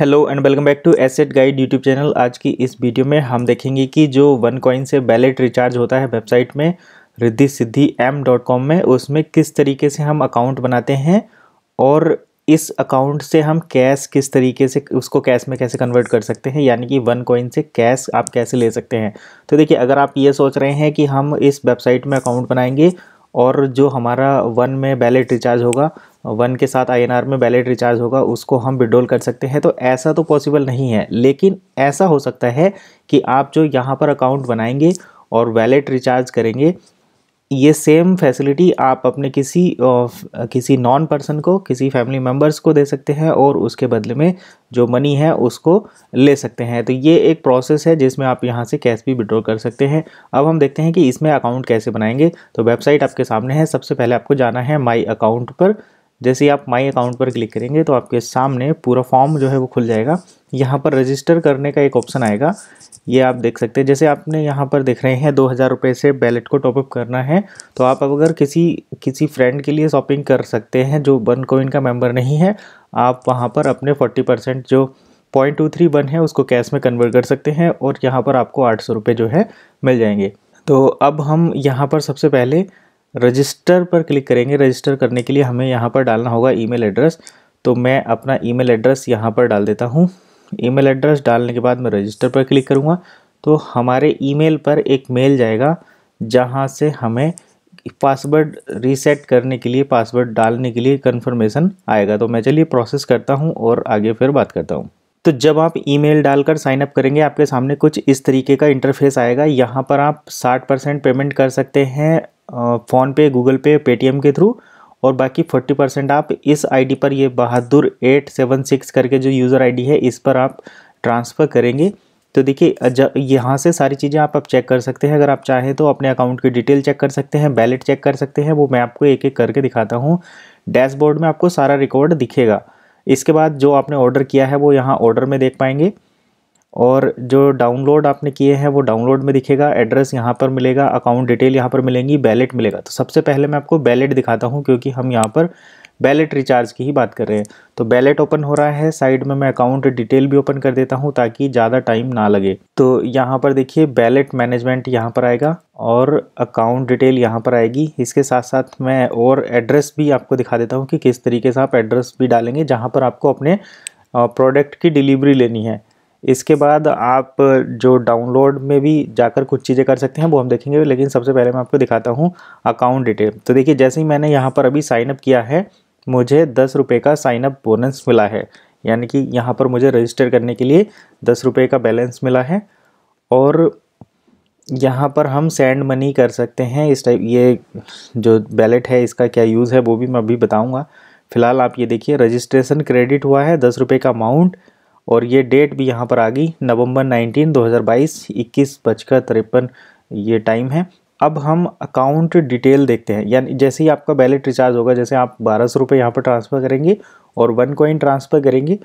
hello and welcome back to asset guide YouTube channel आज की इस वीडियो में हम देखेंगे कि जो वन कॉइन से बैलेट रिचार्ज होता है वेबसाइट में Riddhi Siddhi M dot com में उसमें किस तरीके से हम अकाउंट बनाते हैं और इस अकाउंट से हम कैश किस तरीके से उसको कैश में कैसे कन्वर्ट कर सकते हैं यानी कि वन कॉइन से कैश आप कैसे ले सकते हैं तो देखिए अगर आप ये सोच रहे हैं कि हम इस वेबसाइट में अकाउंट बनाएंगे और जो हमारा वन में बैलेट रिचार्ज होगा वन के साथ आईएनआर में वैलेट रिचार्ज होगा उसको हम विड्रॉल कर सकते हैं तो ऐसा तो पॉसिबल नहीं है लेकिन ऐसा हो सकता है कि आप जो यहाँ पर अकाउंट बनाएंगे और वैलेट रिचार्ज करेंगे ये सेम फैसिलिटी आप अपने किसी किसी नॉन पर्सन को किसी फैमिली मेम्बर्स को दे सकते हैं और उसके बदले में जो मनी है उसको ले सकते हैं तो ये एक प्रोसेस है जिसमें आप यहाँ से कैश भी विड्रॉ कर सकते हैं अब हम देखते हैं कि इसमें अकाउंट कैसे बनाएंगे तो वेबसाइट आपके सामने है सबसे पहले आपको जाना है माई अकाउंट पर जैसे ही आप माई अकाउंट पर क्लिक करेंगे तो आपके सामने पूरा फॉर्म जो है वो खुल जाएगा यहाँ पर रजिस्टर करने का एक ऑप्शन आएगा ये आप देख सकते हैं जैसे आपने यहाँ पर देख रहे हैं दो हज़ार रुपये से बैलेट को टॉपअप करना है तो आप अगर किसी किसी फ्रेंड के लिए शॉपिंग कर सकते हैं जो वन कोइन का मेम्बर नहीं है आप वहाँ पर अपने फोर्टी परसेंट जो पॉइंट टू थ्री वन है उसको कैश में कन्वर्ट कर सकते हैं और यहाँ पर आपको आठ सौ रुपये जो है मिल जाएंगे तो अब हम यहाँ पर सबसे पहले रजिस्टर पर क्लिक करेंगे रजिस्टर करने के लिए हमें यहाँ पर डालना होगा ईमेल एड्रेस तो मैं अपना ईमेल एड्रेस यहाँ पर डाल देता हूँ ईमेल एड्रेस डालने के बाद मैं रजिस्टर पर क्लिक करूँगा तो हमारे ईमेल पर एक मेल जाएगा जहाँ से हमें पासवर्ड रीसेट करने के लिए पासवर्ड डालने के लिए कन्फर्मेशन आएगा तो मैं चलिए प्रोसेस करता हूँ और आगे फिर बात करता हूँ तो जब आप ईमेल डालकर साइन अप करेंगे आपके सामने कुछ इस तरीके का इंटरफेस आएगा यहाँ पर आप 60 परसेंट पेमेंट कर सकते हैं फ़ोन पे गूगल पे पेटीएम के थ्रू और बाकी फोर्टी परसेंट आप इस आईडी पर ये बहादुर एट सेवन सिक्स करके जो यूज़र आईडी है इस पर आप ट्रांसफ़र करेंगे तो देखिए जब यहाँ से सारी चीज़ें आप अब चेक कर सकते हैं अगर आप चाहें तो अपने अकाउंट की डिटेल चेक कर सकते हैं बैलेट चेक कर सकते हैं वो मैं आपको एक एक करके दिखाता हूँ डैशबोर्ड में आपको सारा रिकॉर्ड दिखेगा इसके बाद जो आपने ऑर्डर किया है वो यहाँ ऑर्डर में देख पाएंगे और जो डाउनलोड आपने किए हैं वो डाउनलोड में दिखेगा एड्रेस यहाँ पर मिलेगा अकाउंट डिटेल यहाँ पर मिलेंगी बैलेट मिलेगा तो सबसे पहले मैं आपको बैलेट दिखाता हूँ क्योंकि हम यहाँ पर बैलेट रिचार्ज की ही बात कर रहे हैं तो बैलेट ओपन हो रहा है साइड में मैं अकाउंट डिटेल भी ओपन कर देता हूँ ताकि ज़्यादा टाइम ना लगे तो यहाँ पर देखिए बैलेट मैनेजमेंट यहाँ पर आएगा और अकाउंट डिटेल यहाँ पर आएगी इसके साथ साथ मैं और एड्रेस भी आपको दिखा देता हूँ कि किस तरीके से आप एड्रेस भी डालेंगे जहाँ पर आपको अपने प्रोडक्ट की डिलीवरी लेनी है इसके बाद आप जो डाउनलोड में भी जाकर कुछ चीज़ें कर सकते हैं वो हम देखेंगे लेकिन सबसे पहले मैं आपको दिखाता हूँ अकाउंट डिटेल तो देखिए जैसे ही मैंने यहाँ पर अभी साइनअप किया है मुझे दस रुपये का साइनअप बोनस मिला है यानी कि यहाँ पर मुझे रजिस्टर करने के लिए दस रुपये का बैलेंस मिला है और यहाँ पर हम सेंड मनी कर सकते हैं इस टाइप ये जो बैलेट है इसका क्या यूज़ है वो भी मैं अभी बताऊँगा फ़िलहाल आप ये देखिए रजिस्ट्रेशन क्रेडिट हुआ है दस रुपये का अमाउंट और ये डेट भी यहाँ पर आ गई नवंबर 19 2022 इक्कीस बजकर तिरपन ये टाइम है अब हम अकाउंट डिटेल देखते हैं यानी जैसे ही आपका बैलेट रिचार्ज होगा जैसे आप बारह सौ रुपये यहाँ पर ट्रांसफ़र करेंगे और वन कॉइन ट्रांसफ़र करेंगे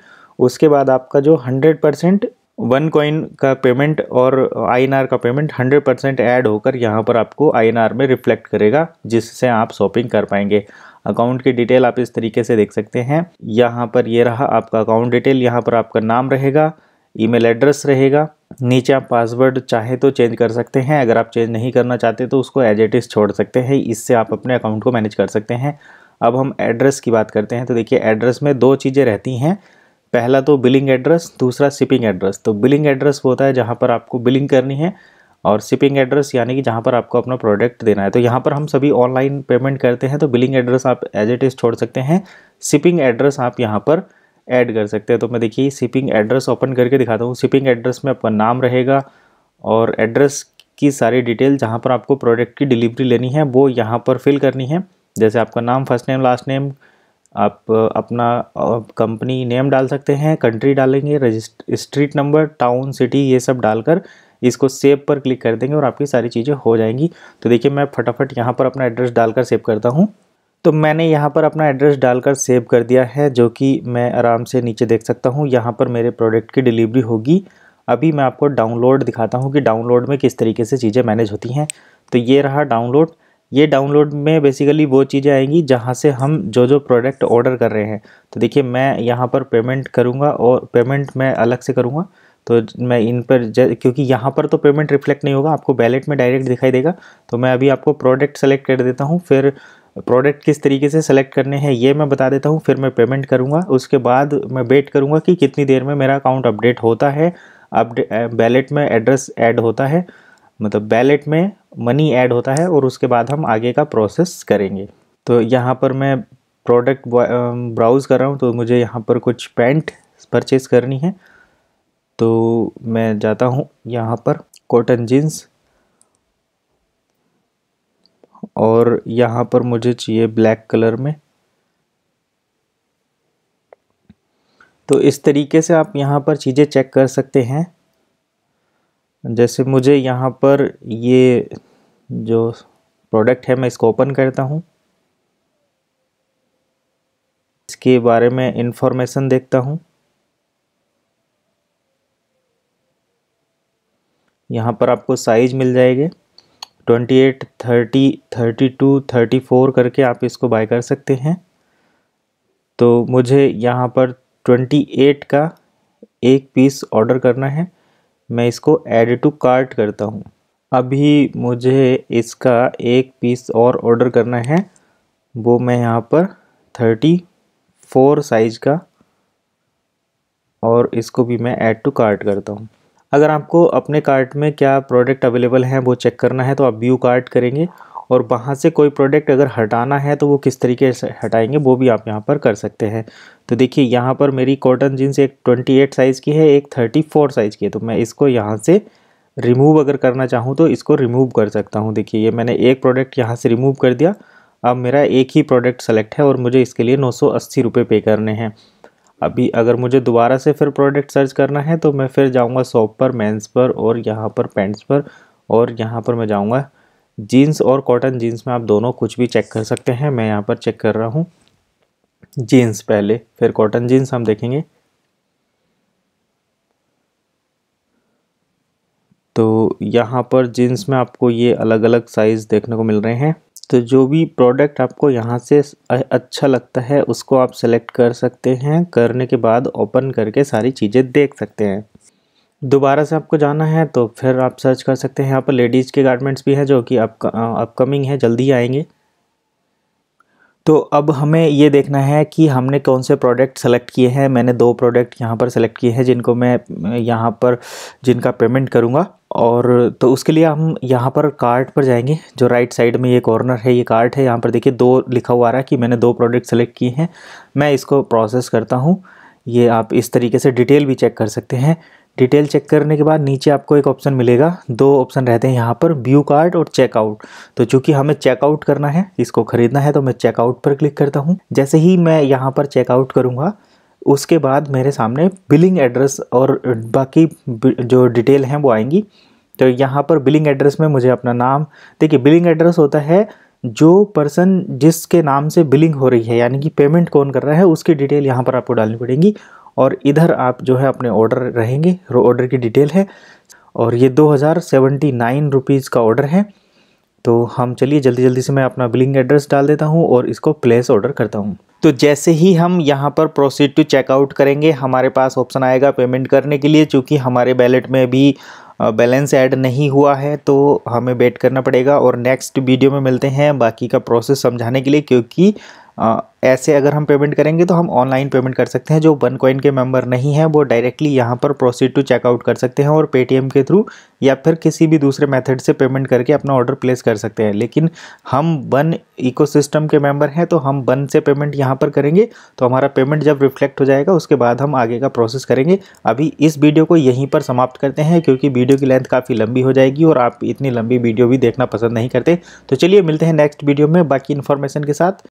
उसके बाद आपका जो हंड्रेड परसेंट वन कॉइन का पेमेंट और आई का पेमेंट हंड्रेड परसेंट ऐड होकर यहाँ पर आपको आई में रिफ्लेक्ट करेगा जिससे आप शॉपिंग कर पाएंगे अकाउंट की डिटेल आप इस तरीके से देख सकते हैं यहाँ पर ये रहा आपका अकाउंट डिटेल यहाँ पर आपका नाम रहेगा ईमेल एड्रेस रहेगा नीचे आप पासवर्ड चाहे तो चेंज कर सकते हैं अगर आप चेंज नहीं करना चाहते तो उसको एज इट इज़ छोड़ सकते हैं इससे आप अपने अकाउंट को मैनेज कर सकते हैं अब हम एड्रेस की बात करते हैं तो देखिए एड्रेस में दो चीज़ें रहती हैं पहला तो बिलिंग एड्रेस दूसरा शिपिंग एड्रेस तो बिलिंग एड्रेस वो होता है जहाँ पर आपको बिलिंग करनी है और शिपिंग एड्रेस यानी कि जहाँ पर आपको अपना प्रोडक्ट देना है तो यहाँ पर हम सभी ऑनलाइन पेमेंट करते हैं तो बिलिंग एड्रेस आप एज इट इज़ छोड़ सकते हैं शिपिंग एड्रेस आप यहाँ पर ऐड कर सकते हैं तो मैं देखिए शिपिंग एड्रेस ओपन करके दिखाता हूँ शिपिंग एड्रेस में आपका नाम रहेगा और एड्रेस की सारी डिटेल जहाँ पर आपको प्रोडक्ट की डिलीवरी लेनी है वो यहाँ पर फिल करनी है जैसे आपका नाम फर्स्ट नेम लास्ट नेम आप अपना कंपनी नेम डाल सकते हैं कंट्री डालेंगे रजिस्ट स्ट्रीट नंबर टाउन सिटी ये सब डालकर इसको सेव पर क्लिक कर देंगे और आपकी सारी चीज़ें हो जाएंगी तो देखिए मैं फटाफट यहाँ पर अपना एड्रेस डालकर सेव करता हूँ तो मैंने यहाँ पर अपना एड्रेस डालकर सेव कर दिया है जो कि मैं आराम से नीचे देख सकता हूँ यहाँ पर मेरे प्रोडक्ट की डिलीवरी होगी अभी मैं आपको डाउनलोड दिखाता हूँ कि डाउनलोड में किस तरीके से चीज़ें मैनेज होती हैं तो ये रहा डाउनलोड ये डाउनलोड में बेसिकली वो चीज़ें आएंगी जहाँ से हम जो जो प्रोडक्ट ऑर्डर कर रहे हैं तो देखिए मैं यहाँ पर पेमेंट करूँगा और पेमेंट मैं अलग से करूँगा तो मैं इन पर क्योंकि यहाँ पर तो पेमेंट रिफ्लेक्ट नहीं होगा आपको बैलेट में डायरेक्ट दिखाई देगा तो मैं अभी आपको प्रोडक्ट सेलेक्ट कर देता हूँ फिर प्रोडक्ट किस तरीके से सेलेक्ट करने हैं ये मैं बता देता हूँ फिर मैं पेमेंट करूँगा उसके बाद मैं वेट करूँगा कि कितनी देर में मेरा अकाउंट अपडेट होता है अपडे बैलेट में एड्रेस ऐड होता है मतलब बैलेट में मनी ऐड होता है और उसके बाद हम आगे का प्रोसेस करेंगे तो यहाँ पर मैं प्रोडक्ट ब्राउज़ कर रहा हूँ तो मुझे यहाँ पर कुछ पैंट परचेज़ करनी है तो मैं जाता हूँ यहाँ पर कॉटन जीन्स और यहाँ पर मुझे चाहिए ब्लैक कलर में तो इस तरीके से आप यहाँ पर चीज़ें चेक कर सकते हैं जैसे मुझे यहाँ पर ये जो प्रोडक्ट है मैं इसको ओपन करता हूँ इसके बारे में इन्फॉर्मेशन देखता हूँ यहाँ पर आपको साइज मिल जाएंगे 28, 30, 32, 34 करके आप इसको बाय कर सकते हैं तो मुझे यहाँ पर 28 का एक पीस ऑर्डर करना है मैं इसको ऐड टू कार्ट करता हूँ अभी मुझे इसका एक पीस और ऑर्डर करना है वो मैं यहाँ पर थर्टी फोर साइज का और इसको भी मैं ऐड टू कार्ट करता हूँ अगर आपको अपने कार्ट में क्या प्रोडक्ट अवेलेबल हैं वो चेक करना है तो आप व्यू कार्ट करेंगे और वहाँ से कोई प्रोडक्ट अगर हटाना है तो वो किस तरीके से हटाएंगे वो भी आप यहाँ पर कर सकते हैं तो देखिए यहाँ पर मेरी कॉटन जीन्स एक 28 साइज़ की है एक 34 साइज़ की है तो मैं इसको यहाँ से रिमूव अगर करना चाहूँ तो इसको रिमूव कर सकता हूँ देखिए ये मैंने एक प्रोडक्ट यहाँ से रिमूव कर दिया अब मेरा एक ही प्रोडक्ट सेलेक्ट है और मुझे इसके लिए नौ सौ पे करने हैं अभी अगर मुझे दोबारा से फिर प्रोडक्ट सर्च करना है तो मैं फिर जाऊँगा शॉप पर मेंस पर और यहाँ पर पैंट्स पर और यहाँ पर मैं जाऊँगा जीन्स और कॉटन जीन्स में आप दोनों कुछ भी चेक कर सकते हैं मैं यहाँ पर चेक कर रहा हूँ जीन्स पहले फिर कॉटन जीन्स हम देखेंगे तो यहाँ पर जीन्स में आपको ये अलग अलग साइज़ देखने को मिल रहे हैं तो जो भी प्रोडक्ट आपको यहाँ से अच्छा लगता है उसको आप सेलेक्ट कर सकते हैं करने के बाद ओपन करके सारी चीज़ें देख सकते हैं दोबारा से आपको जाना है तो फिर आप सर्च कर सकते हैं यहाँ पर लेडीज़ के गारमेंट्स भी हैं जो कि अप अपकमिंग है जल्दी आएंगे तो अब हमें ये देखना है कि हमने कौन से प्रोडक्ट सेलेक्ट किए हैं मैंने दो प्रोडक्ट यहाँ पर सेलेक्ट किए हैं जिनको मैं यहाँ पर जिनका पेमेंट करूँगा और तो उसके लिए हम यहाँ पर कार्ट पर जाएंगे जो राइट साइड में ये कॉर्नर है ये कार्ट है यहाँ पर देखिए दो लिखा हुआ आ रहा है कि मैंने दो प्रोडक्ट सेलेक्ट किए हैं मैं इसको प्रोसेस करता हूँ ये आप इस तरीके से डिटेल भी चेक कर सकते हैं डिटेल चेक करने के बाद नीचे आपको एक ऑप्शन मिलेगा दो ऑप्शन रहते हैं यहाँ पर व्यू कार्ड और चेकआउट तो चूंकि हमें चेकआउट करना है इसको ख़रीदना है तो मैं चेकआउट पर क्लिक करता हूँ जैसे ही मैं यहाँ पर चेकआउट करूँगा उसके बाद मेरे सामने बिलिंग एड्रेस और बाकी जो डिटेल हैं वो आएंगी तो यहाँ पर बिलिंग एड्रेस में मुझे अपना नाम देखिए बिलिंग एड्रेस होता है जो पर्सन जिसके नाम से बिलिंग हो रही है यानी कि पेमेंट कौन कर रहा है उसकी डिटेल यहाँ पर आपको डालनी पड़ेगी और इधर आप जो है अपने ऑर्डर रहेंगे ऑर्डर की डिटेल है और ये दो हज़ार सेवेंटी नाइन रुपीज़ का ऑर्डर है तो हम चलिए जल्दी जल्दी से मैं अपना बिलिंग एड्रेस डाल देता हूँ और इसको प्लेस ऑर्डर करता हूँ तो जैसे ही हम यहाँ पर प्रोसीड टू चेकआउट करेंगे हमारे पास ऑप्शन आएगा पेमेंट करने के लिए चूँकि हमारे बैलेट में भी बैलेंस ऐड नहीं हुआ है तो हमें वेट करना पड़ेगा और नेक्स्ट वीडियो में मिलते हैं बाकी का प्रोसेस समझाने के लिए क्योंकि आ, ऐसे अगर हम पेमेंट करेंगे तो हम ऑनलाइन पेमेंट कर सकते हैं जो वन कॉइन के मेंबर नहीं हैं वो डायरेक्टली यहाँ पर प्रोसीड टू चेकआउट कर सकते हैं और पेटीएम के थ्रू या फिर किसी भी दूसरे मेथड से पेमेंट करके अपना ऑर्डर प्लेस कर सकते हैं लेकिन हम वन इकोसिस्टम के मेंबर हैं तो हम वन से पेमेंट यहाँ पर करेंगे तो हमारा पेमेंट जब रिफ्लेक्ट हो जाएगा उसके बाद हम आगे का प्रोसेस करेंगे अभी इस वीडियो को यहीं पर समाप्त करते हैं क्योंकि वीडियो की लेंथ काफ़ी लंबी हो जाएगी और आप इतनी लंबी वीडियो भी देखना पसंद नहीं करते तो चलिए मिलते हैं नेक्स्ट वीडियो में बाकी इन्फॉर्मेशन के साथ